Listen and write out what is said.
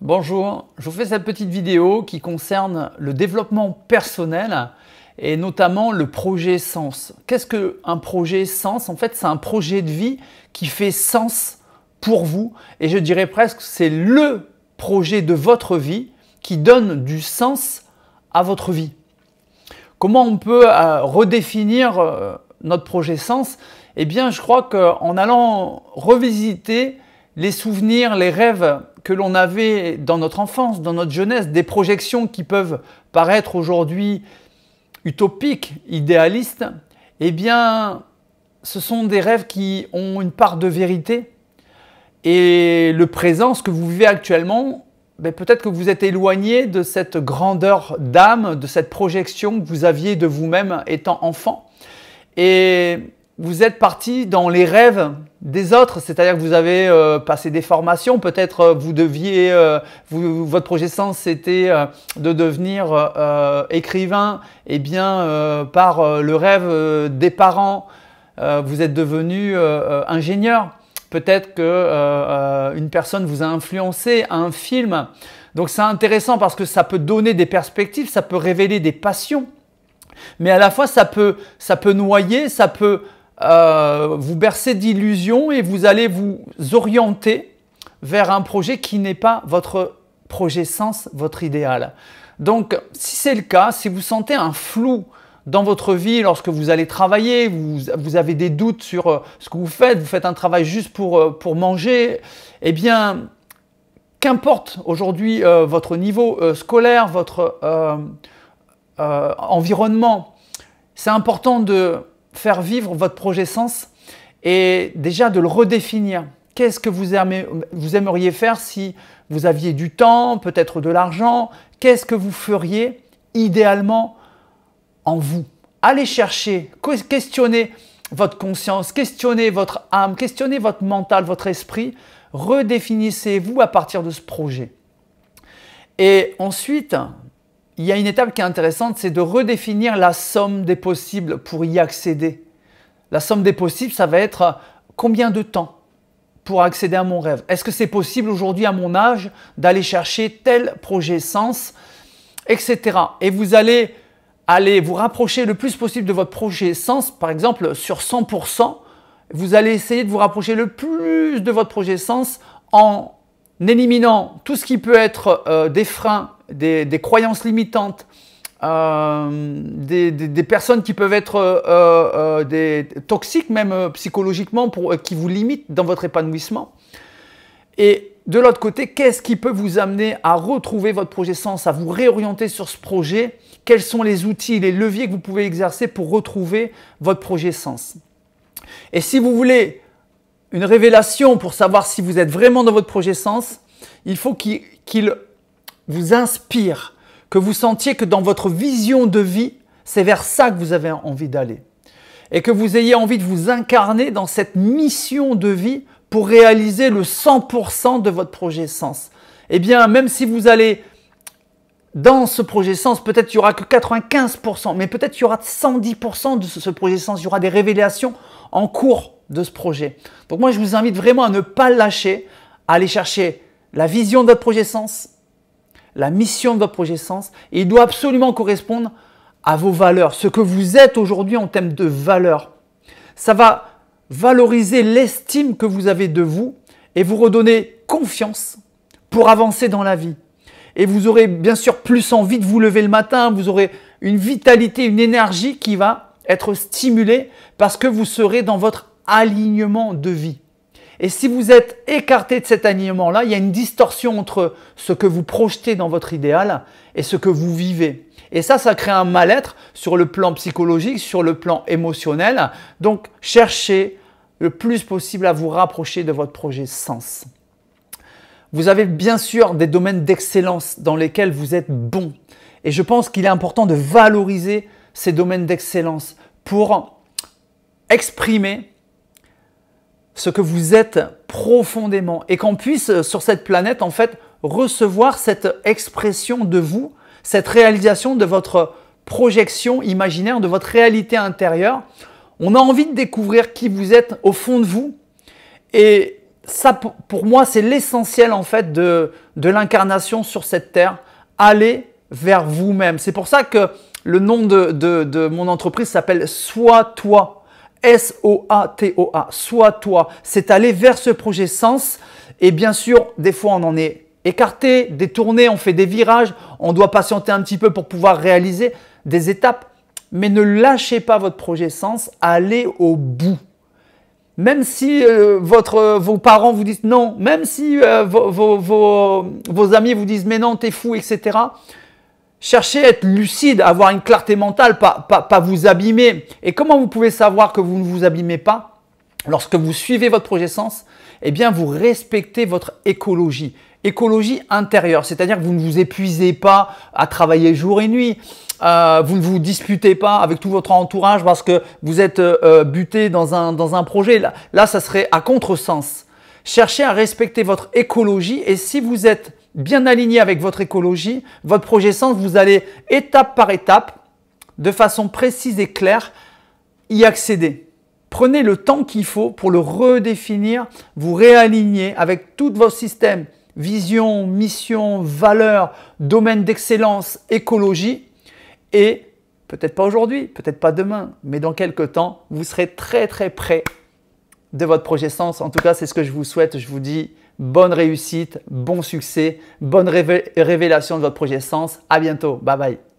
Bonjour, je vous fais cette petite vidéo qui concerne le développement personnel et notamment le projet sens. Qu'est-ce qu'un projet sens En fait, c'est un projet de vie qui fait sens pour vous et je dirais presque c'est le projet de votre vie qui donne du sens à votre vie. Comment on peut euh, redéfinir euh, notre projet sens Eh bien, je crois qu'en allant revisiter les souvenirs, les rêves que l'on avait dans notre enfance, dans notre jeunesse, des projections qui peuvent paraître aujourd'hui utopiques, idéalistes, eh bien, ce sont des rêves qui ont une part de vérité. Et le présent, ce que vous vivez actuellement, ben, peut-être que vous êtes éloigné de cette grandeur d'âme, de cette projection que vous aviez de vous-même étant enfant. Et vous êtes parti dans les rêves des autres, c'est-à-dire que vous avez euh, passé des formations, peut-être euh, vous deviez, euh, votre projet sens c'était de devenir écrivain, et eh bien par le rêve des parents, vous êtes devenu ingénieur. Peut-être que une personne vous a influencé, un film. Donc c'est intéressant parce que ça peut donner des perspectives, ça peut révéler des passions. Mais à la fois, ça peut, ça peut noyer, ça peut euh, vous bercez d'illusions et vous allez vous orienter vers un projet qui n'est pas votre projet sens, votre idéal. Donc, si c'est le cas, si vous sentez un flou dans votre vie, lorsque vous allez travailler, vous, avez des doutes sur euh, ce que vous faites, vous faites un travail juste pour, euh, pour manger, eh bien, qu'importe aujourd'hui votre niveau scolaire, votre environnement, c'est important de faire vivre votre projet sens et déjà de le redéfinir. Qu'est-ce que vous, aimez, vous aimeriez faire si vous aviez du temps, peut-être de l'argent Qu'est-ce que vous feriez idéalement en vous Allez chercher, questionnez votre conscience, questionnez votre âme, questionnez votre mental, votre esprit. Redéfinissez-vous à partir de ce projet. Et ensuite, il y a une étape qui est intéressante, c'est de redéfinir la somme des possibles pour y accéder. La somme des possibles, ça va être combien de temps pour accéder à mon rêve Est-ce que c'est possible aujourd'hui à mon âge d'aller chercher tel projet sens, etc. Et vous allez aller vous rapprocher le plus possible de votre projet sens, par exemple sur 100%, vous allez essayer de vous rapprocher le plus de votre projet sens en éliminant tout ce qui peut être euh, des freins des, croyances limitantes, euh, des, personnes qui peuvent être euh, euh, des, toxiques même psychologiquement, pour, qui vous limitent dans votre épanouissement. Et de l'autre côté, qu'est-ce qui peut vous amener à retrouver votre projet sens, à vous réorienter sur ce projet Quels sont les outils, les leviers que vous pouvez exercer pour retrouver votre projet sens Et si vous voulez une révélation pour savoir si vous êtes vraiment dans votre projet sens, il faut qu'il vous inspire, que vous sentiez que dans votre vision de vie, c'est vers ça que vous avez envie d'aller. Et que vous ayez envie de vous incarner dans cette mission de vie pour réaliser le 100% de votre projet sens. Eh bien, même si vous allez dans ce projet sens, peut-être il y aura que 95%, mais peut-être il y aura 110% de ce projet sens, il y aura des révélations en cours de ce projet. Donc moi, je vous invite vraiment à ne pas lâcher, à aller chercher la vision de votre projet sens, la mission de votre projet sens il doit absolument correspondre à vos valeurs. Ce que vous êtes aujourd'hui en termes de valeurs, ça va valoriser l'estime que vous avez de vous et vous redonner confiance pour avancer dans la vie. Et vous aurez bien sûr plus envie de vous lever le matin, vous aurez une vitalité, une énergie qui va être stimulée parce que vous serez dans votre alignement de vie. Et si vous êtes écarté de cet alignement-là, il y a une distorsion entre ce que vous projetez dans votre idéal et ce que vous vivez. Et ça, ça crée un mal-être sur le plan psychologique, sur le plan émotionnel. Donc, cherchez le plus possible à vous rapprocher de votre projet sens. Vous avez bien sûr des domaines d'excellence dans lesquels vous êtes bon. Et je pense qu'il est important de valoriser ces domaines d'excellence pour exprimer ce que vous êtes profondément et qu'on puisse euh, sur cette planète en fait recevoir cette expression de vous, cette réalisation de votre projection imaginaire, de votre réalité intérieure. On a envie de découvrir qui vous êtes au fond de vous et ça pour moi c'est l'essentiel en fait de, l'incarnation sur cette terre. aller vers vous-même. C'est pour ça que le nom de, de mon entreprise s'appelle Sois toi. S-O-A-T-O-A, sois toi, c'est aller vers ce projet sens. Et bien sûr, des fois, on en est écarté, détourné, on fait des virages, on doit patienter un petit peu pour pouvoir réaliser des étapes. Mais ne lâchez pas votre projet sens, allez au bout. Même si euh, votre, euh, vos parents vous disent non, même si euh, vos, vos amis vous disent mais non, t'es fou, etc. Cherchez à être lucide, à avoir une clarté mentale, pas, pas, pas vous abîmer. Et comment vous pouvez savoir que vous ne vous abîmez pas Lorsque vous suivez votre projet sens, eh bien vous respectez votre écologie. Écologie intérieure, c'est-à-dire que vous ne vous épuisez pas à travailler jour et nuit. Euh, vous ne vous disputez pas avec tout votre entourage parce que vous êtes euh, euh, buté dans un, dans un projet. Là, là, ça serait à contre-sens. Cherchez à respecter votre écologie et si vous êtes bien aligné avec votre écologie, votre projet sens, vous allez étape par étape, de façon précise et claire, y accéder. Prenez le temps qu'il faut pour le redéfinir, vous réaligner avec tout vos systèmes, vision, mission, valeur, domaine d'excellence, écologie, et peut-être pas aujourd'hui, peut-être pas demain, mais dans quelques temps, vous serez très très près de votre projet sens. En tout cas, c'est ce que je vous souhaite. Je vous dis bonne réussite, bon succès, bonne révélation de votre projet Sens. À bientôt. Bye bye.